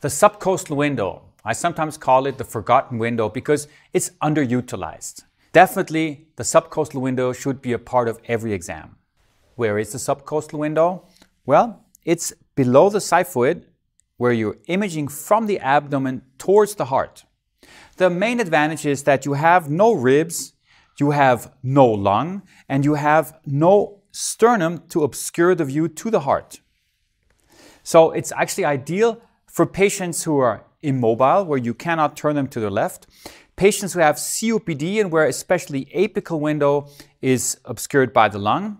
The subcoastal window, I sometimes call it the forgotten window because it's underutilized. Definitely, the subcoastal window should be a part of every exam. Where is the subcoastal window? Well, it's below the xiphoid where you're imaging from the abdomen towards the heart. The main advantage is that you have no ribs, you have no lung, and you have no sternum to obscure the view to the heart. So it's actually ideal for patients who are immobile, where you cannot turn them to the left, patients who have COPD and where especially apical window is obscured by the lung,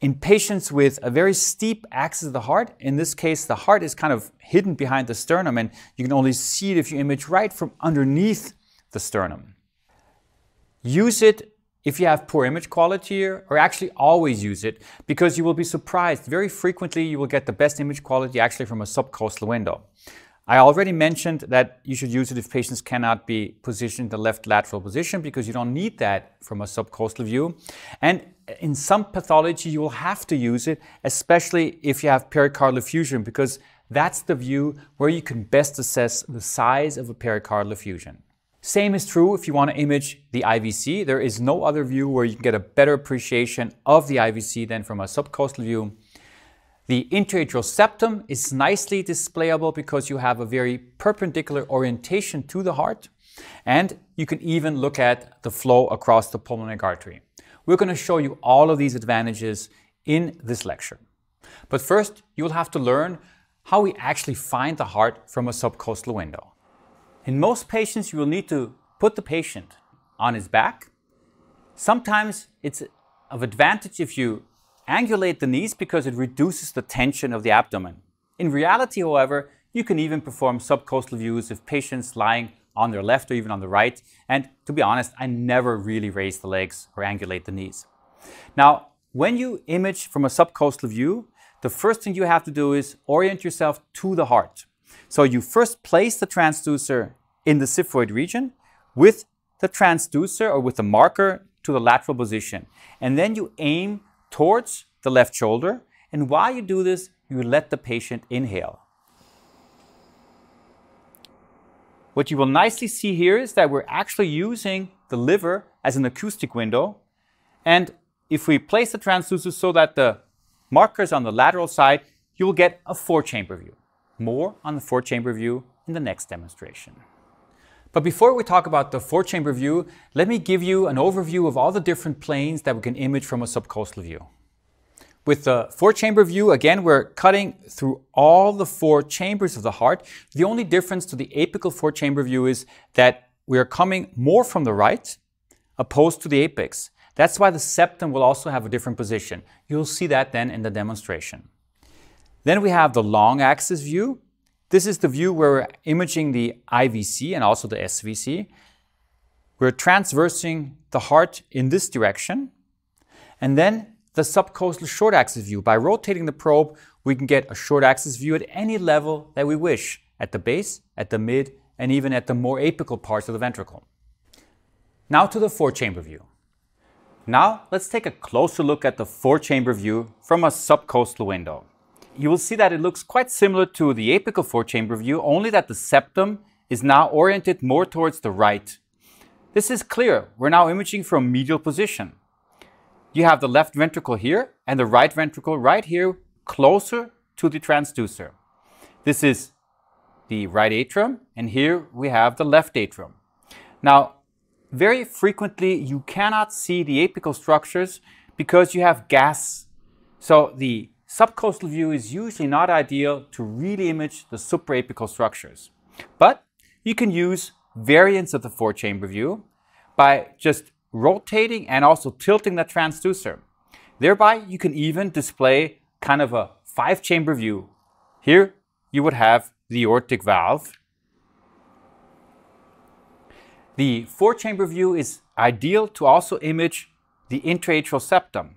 in patients with a very steep axis of the heart, in this case, the heart is kind of hidden behind the sternum, and you can only see it if you image right from underneath the sternum. Use it if you have poor image quality or actually always use it because you will be surprised very frequently you will get the best image quality actually from a subcostal window. I already mentioned that you should use it if patients cannot be positioned in the left lateral position because you don't need that from a subcostal view. And in some pathology, you will have to use it, especially if you have pericardial effusion because that's the view where you can best assess the size of a pericardial effusion. Same is true if you want to image the IVC. There is no other view where you can get a better appreciation of the IVC than from a subcostal view. The interatrial septum is nicely displayable because you have a very perpendicular orientation to the heart. And you can even look at the flow across the pulmonary artery. We're going to show you all of these advantages in this lecture. But first, you'll have to learn how we actually find the heart from a subcostal window. In most patients, you will need to put the patient on his back. Sometimes it's of advantage if you angulate the knees because it reduces the tension of the abdomen. In reality, however, you can even perform subcostal views if patients lying on their left or even on the right. And to be honest, I never really raise the legs or angulate the knees. Now, when you image from a subcostal view, the first thing you have to do is orient yourself to the heart. So you first place the transducer in the xiphoid region with the transducer or with the marker to the lateral position. And then you aim towards the left shoulder. And while you do this, you let the patient inhale. What you will nicely see here is that we're actually using the liver as an acoustic window. And if we place the transducer so that the markers on the lateral side, you will get a four chamber view. More on the four-chamber view in the next demonstration. But before we talk about the four-chamber view, let me give you an overview of all the different planes that we can image from a subcoastal view. With the four-chamber view, again, we're cutting through all the four chambers of the heart. The only difference to the apical four-chamber view is that we are coming more from the right, opposed to the apex. That's why the septum will also have a different position. You'll see that then in the demonstration. Then we have the long axis view. This is the view where we're imaging the IVC and also the SVC. We're transversing the heart in this direction. And then the subcoastal short axis view. By rotating the probe, we can get a short axis view at any level that we wish, at the base, at the mid, and even at the more apical parts of the ventricle. Now to the four-chamber view. Now let's take a closer look at the four-chamber view from a subcoastal window you will see that it looks quite similar to the apical four-chamber view, only that the septum is now oriented more towards the right. This is clear. We're now imaging from medial position. You have the left ventricle here and the right ventricle right here closer to the transducer. This is the right atrium, and here we have the left atrium. Now, very frequently you cannot see the apical structures because you have gas. So the Subcoastal view is usually not ideal to really image the supraapical structures. But you can use variants of the four-chamber view by just rotating and also tilting the transducer. Thereby, you can even display kind of a five-chamber view. Here, you would have the aortic valve. The four-chamber view is ideal to also image the intraatrial septum.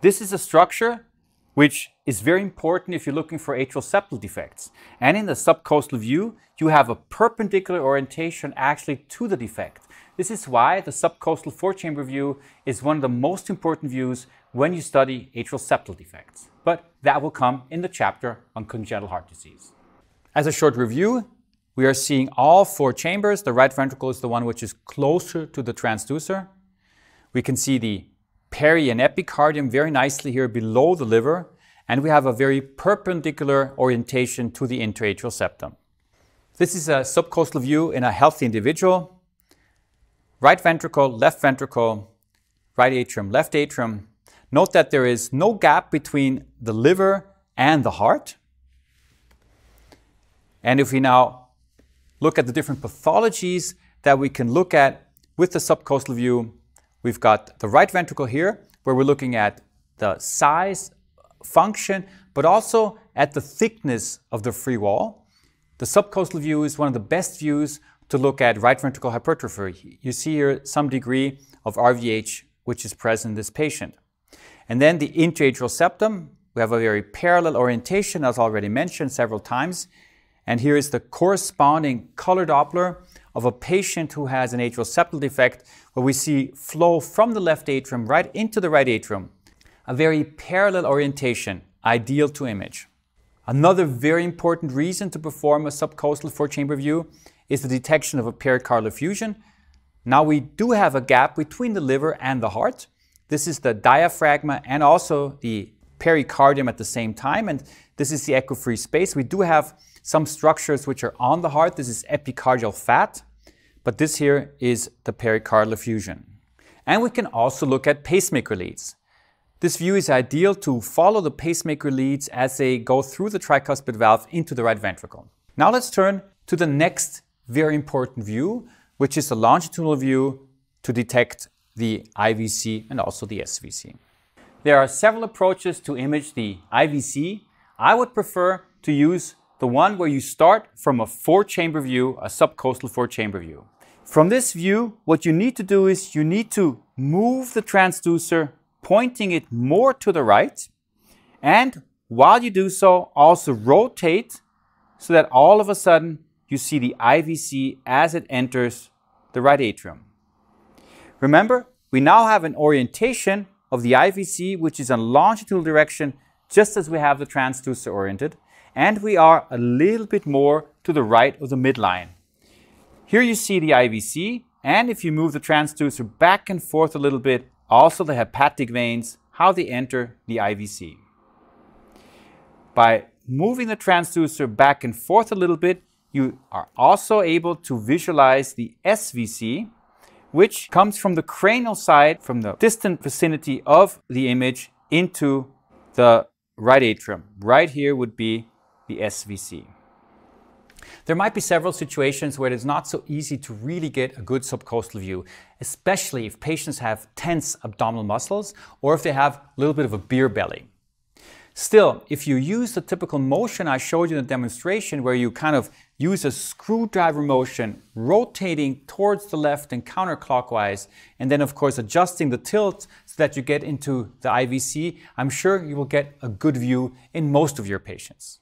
This is a structure which is very important if you're looking for atrial septal defects. And in the subcoastal view, you have a perpendicular orientation actually to the defect. This is why the subcoastal four-chamber view is one of the most important views when you study atrial septal defects. But that will come in the chapter on congenital heart disease. As a short review, we are seeing all four chambers. The right ventricle is the one which is closer to the transducer. We can see the peri and epicardium very nicely here below the liver, and we have a very perpendicular orientation to the interatrial septum. This is a subcoastal view in a healthy individual. Right ventricle, left ventricle, right atrium, left atrium. Note that there is no gap between the liver and the heart. And if we now look at the different pathologies that we can look at with the subcoastal view, We've got the right ventricle here, where we're looking at the size, function, but also at the thickness of the free wall. The subcoastal view is one of the best views to look at right ventricle hypertrophy. You see here some degree of RVH which is present in this patient. And then the interatrial septum, we have a very parallel orientation as already mentioned several times. And here is the corresponding color Doppler of a patient who has an atrial septal defect where we see flow from the left atrium right into the right atrium. A very parallel orientation, ideal to image. Another very important reason to perform a subcostal four-chamber view is the detection of a pericardial effusion. Now we do have a gap between the liver and the heart. This is the diaphragma and also the pericardium at the same time, and this is the echo-free space. We do have some structures which are on the heart. This is epicardial fat, but this here is the pericardial effusion. And we can also look at pacemaker leads. This view is ideal to follow the pacemaker leads as they go through the tricuspid valve into the right ventricle. Now let's turn to the next very important view, which is the longitudinal view to detect the IVC and also the SVC. There are several approaches to image the IVC. I would prefer to use the one where you start from a four-chamber view, a subcoastal four-chamber view. From this view, what you need to do is you need to move the transducer, pointing it more to the right, and while you do so, also rotate so that all of a sudden you see the IVC as it enters the right atrium. Remember, we now have an orientation of the IVC, which is in longitudinal direction, just as we have the transducer oriented and we are a little bit more to the right of the midline. Here you see the IVC, and if you move the transducer back and forth a little bit, also the hepatic veins, how they enter the IVC. By moving the transducer back and forth a little bit, you are also able to visualize the SVC, which comes from the cranial side, from the distant vicinity of the image into the right atrium. Right here would be the SVC. There might be several situations where it is not so easy to really get a good subcostal view, especially if patients have tense abdominal muscles or if they have a little bit of a beer belly. Still, if you use the typical motion I showed you in the demonstration where you kind of use a screwdriver motion, rotating towards the left and counterclockwise, and then of course adjusting the tilt so that you get into the IVC, I'm sure you will get a good view in most of your patients.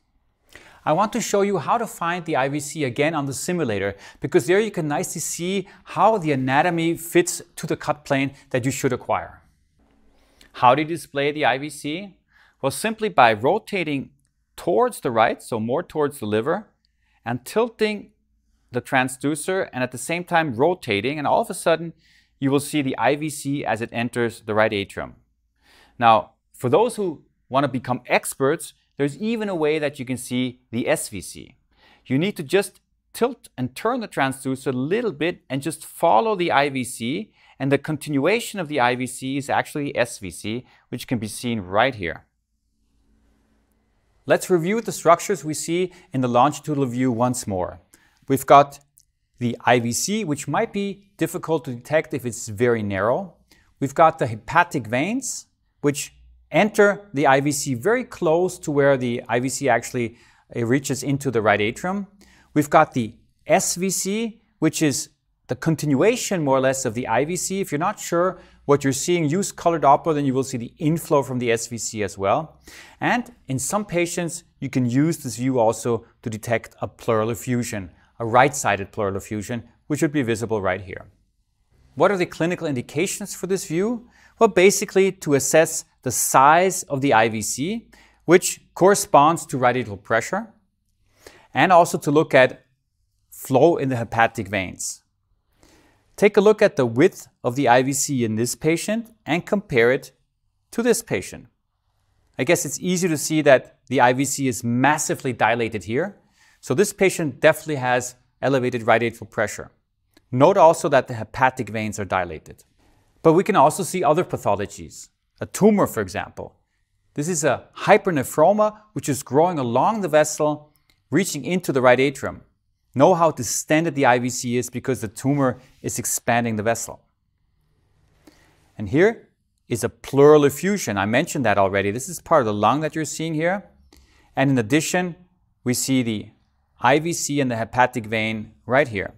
I want to show you how to find the IVC again on the simulator because there you can nicely see how the anatomy fits to the cut plane that you should acquire. How do you display the IVC? Well, simply by rotating towards the right, so more towards the liver, and tilting the transducer and at the same time rotating and all of a sudden you will see the IVC as it enters the right atrium. Now, for those who want to become experts, there's even a way that you can see the SVC. You need to just tilt and turn the transducer a little bit and just follow the IVC. And the continuation of the IVC is actually SVC, which can be seen right here. Let's review the structures we see in the longitudinal view once more. We've got the IVC, which might be difficult to detect if it's very narrow. We've got the hepatic veins, which enter the IVC very close to where the IVC actually reaches into the right atrium. We've got the SVC, which is the continuation more or less of the IVC. If you're not sure what you're seeing, use color Doppler, then you will see the inflow from the SVC as well. And in some patients, you can use this view also to detect a pleural effusion, a right-sided pleural effusion, which would be visible right here. What are the clinical indications for this view? Well, basically to assess the size of the IVC, which corresponds to radial pressure, and also to look at flow in the hepatic veins. Take a look at the width of the IVC in this patient and compare it to this patient. I guess it's easy to see that the IVC is massively dilated here. So this patient definitely has elevated right atrial pressure. Note also that the hepatic veins are dilated. But we can also see other pathologies a tumor, for example. This is a hypernephroma which is growing along the vessel, reaching into the right atrium. Know how distended the IVC is because the tumor is expanding the vessel. And here is a pleural effusion. I mentioned that already. This is part of the lung that you're seeing here. And in addition, we see the IVC and the hepatic vein right here.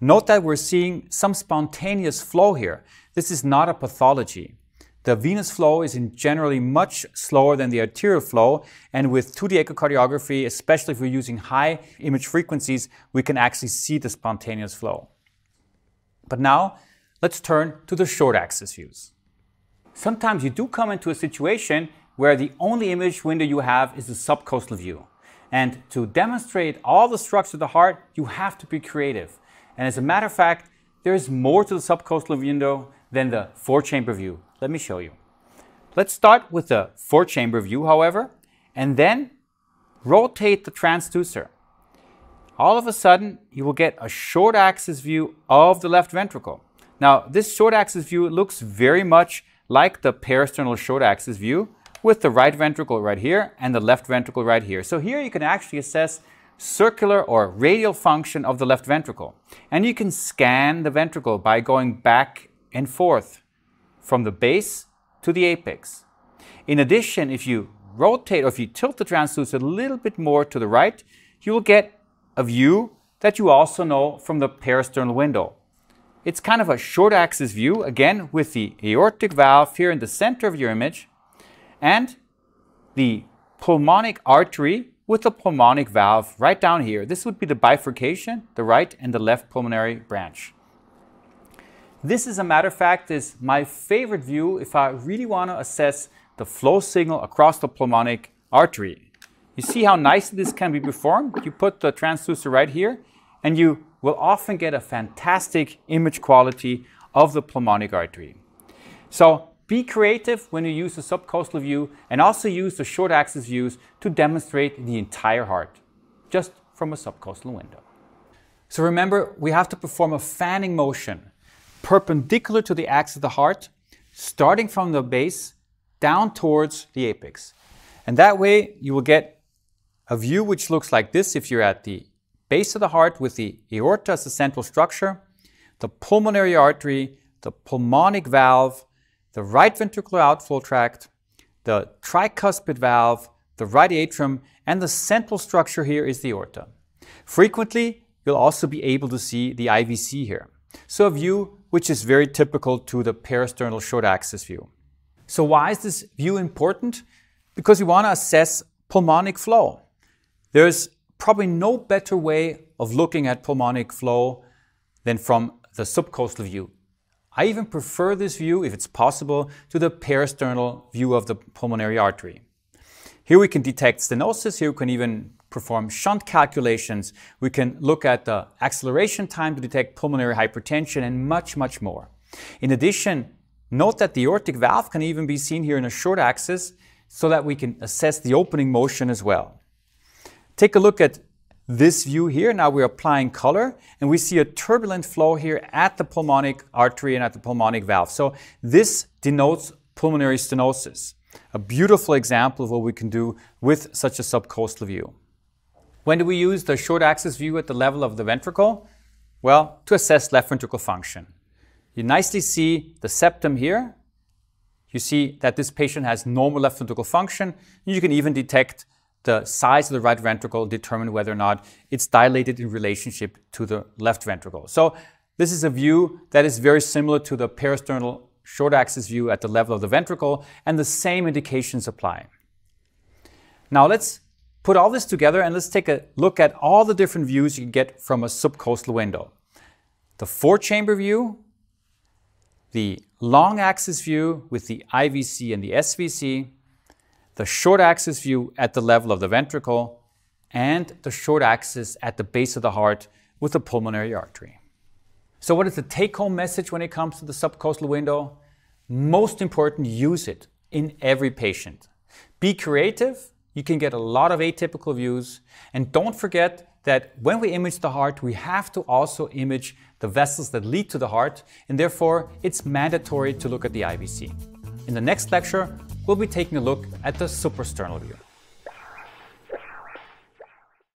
Note that we're seeing some spontaneous flow here. This is not a pathology. The venous flow is in generally much slower than the arterial flow, and with 2D echocardiography, especially if we're using high image frequencies, we can actually see the spontaneous flow. But now, let's turn to the short axis views. Sometimes you do come into a situation where the only image window you have is the subcoastal view. And to demonstrate all the structure of the heart, you have to be creative. And as a matter of fact, there is more to the subcoastal window than the four chamber view let me show you. Let's start with the four chamber view, however, and then rotate the transducer. All of a sudden, you will get a short axis view of the left ventricle. Now, this short axis view looks very much like the peristernal short axis view with the right ventricle right here and the left ventricle right here. So here you can actually assess circular or radial function of the left ventricle. And you can scan the ventricle by going back and forth from the base to the apex. In addition, if you rotate or if you tilt the transducer a little bit more to the right, you will get a view that you also know from the peristernal window. It's kind of a short axis view, again with the aortic valve here in the center of your image and the pulmonic artery with the pulmonic valve right down here. This would be the bifurcation, the right and the left pulmonary branch. This, as a matter of fact, is my favorite view if I really want to assess the flow signal across the pulmonic artery. You see how nicely this can be performed? You put the transducer right here and you will often get a fantastic image quality of the pulmonic artery. So be creative when you use the subcostal view and also use the short axis views to demonstrate the entire heart, just from a subcostal window. So remember, we have to perform a fanning motion perpendicular to the axis of the heart, starting from the base down towards the apex. And that way you will get a view which looks like this if you're at the base of the heart with the aorta as the central structure, the pulmonary artery, the pulmonic valve, the right ventricular outflow tract, the tricuspid valve, the right atrium, and the central structure here is the aorta. Frequently, you'll also be able to see the IVC here. So a view which is very typical to the peristernal short axis view. So why is this view important? Because you want to assess pulmonic flow. There's probably no better way of looking at pulmonic flow than from the subcoastal view. I even prefer this view, if it's possible, to the peristernal view of the pulmonary artery. Here we can detect stenosis, here we can even perform shunt calculations. We can look at the acceleration time to detect pulmonary hypertension and much, much more. In addition, note that the aortic valve can even be seen here in a short axis so that we can assess the opening motion as well. Take a look at this view here. Now we're applying color and we see a turbulent flow here at the pulmonic artery and at the pulmonic valve. So this denotes pulmonary stenosis. A beautiful example of what we can do with such a subcoastal view. When do we use the short axis view at the level of the ventricle? Well, to assess left ventricular function. You nicely see the septum here. You see that this patient has normal left ventricular function. You can even detect the size of the right ventricle, determine whether or not it's dilated in relationship to the left ventricle. So this is a view that is very similar to the peristernal short axis view at the level of the ventricle, and the same indications apply. Now let's Put all this together and let's take a look at all the different views you can get from a subcoastal window. The four chamber view, the long axis view with the IVC and the SVC, the short axis view at the level of the ventricle, and the short axis at the base of the heart with the pulmonary artery. So what is the take-home message when it comes to the subcoastal window? Most important, use it in every patient. Be creative you can get a lot of atypical views. And don't forget that when we image the heart, we have to also image the vessels that lead to the heart, and therefore it's mandatory to look at the IVC. In the next lecture, we'll be taking a look at the suprasternal view.